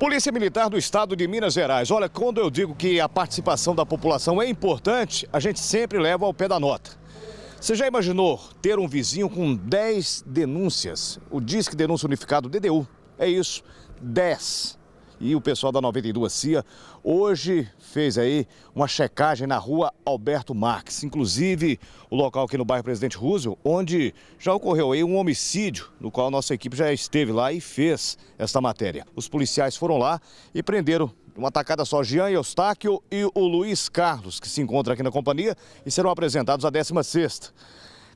Polícia Militar do Estado de Minas Gerais. Olha, quando eu digo que a participação da população é importante, a gente sempre leva ao pé da nota. Você já imaginou ter um vizinho com 10 denúncias? O Disque Denúncia Unificado, DDU, é isso, 10 e o pessoal da 92 CIA hoje fez aí uma checagem na rua Alberto Marques, inclusive o local aqui no bairro Presidente Rússio, onde já ocorreu aí um homicídio, no qual nossa equipe já esteve lá e fez esta matéria. Os policiais foram lá e prenderam uma atacada só Jean Eustáquio e o Luiz Carlos, que se encontram aqui na companhia e serão apresentados à 16ª.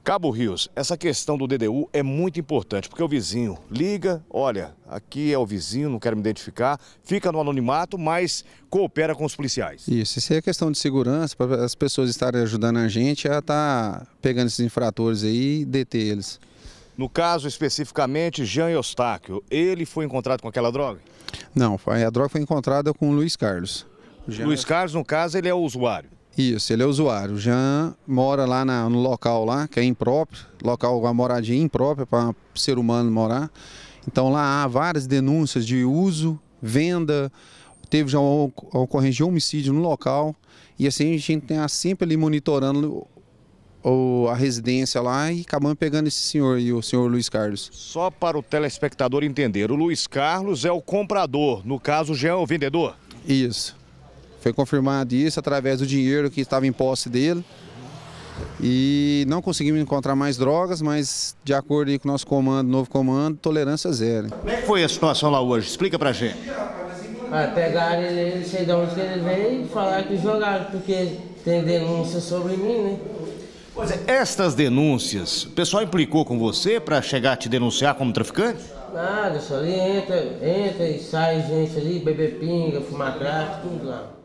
Cabo Rios, essa questão do DDU é muito importante, porque o vizinho liga, olha, aqui é o vizinho, não quero me identificar, fica no anonimato, mas coopera com os policiais. Isso, isso é questão de segurança, para as pessoas estarem ajudando a gente a estar tá pegando esses infratores aí e deter eles. No caso especificamente, Jean Eustáquio, ele foi encontrado com aquela droga? Não, a droga foi encontrada com o Luiz Carlos. Jean Luiz Carlos, no caso, ele é o usuário? Isso, ele é usuário. Jean mora lá na, no local lá, que é impróprio, local, uma moradia imprópria para ser humano morar. Então lá há várias denúncias de uso, venda, teve já uma ocorrência de homicídio no local. E assim a gente tem tá sempre ali monitorando o, a residência lá e acabamos pegando esse senhor e o senhor Luiz Carlos. Só para o telespectador entender, o Luiz Carlos é o comprador, no caso Jean é o vendedor? Isso. Foi confirmado isso através do dinheiro que estava em posse dele. E não conseguimos encontrar mais drogas, mas de acordo com o nosso comando, novo comando, tolerância zero. Como é que foi a situação lá hoje? Explica pra gente. Ah, pegaram ele, não sei de onde ele veio e falaram que jogaram, porque tem denúncia sobre mim, né? Pois é, estas denúncias, o pessoal implicou com você para chegar a te denunciar como traficante? Nada, só ali entra, entra e sai gente ali, beber pinga, fumar crack, tudo lá.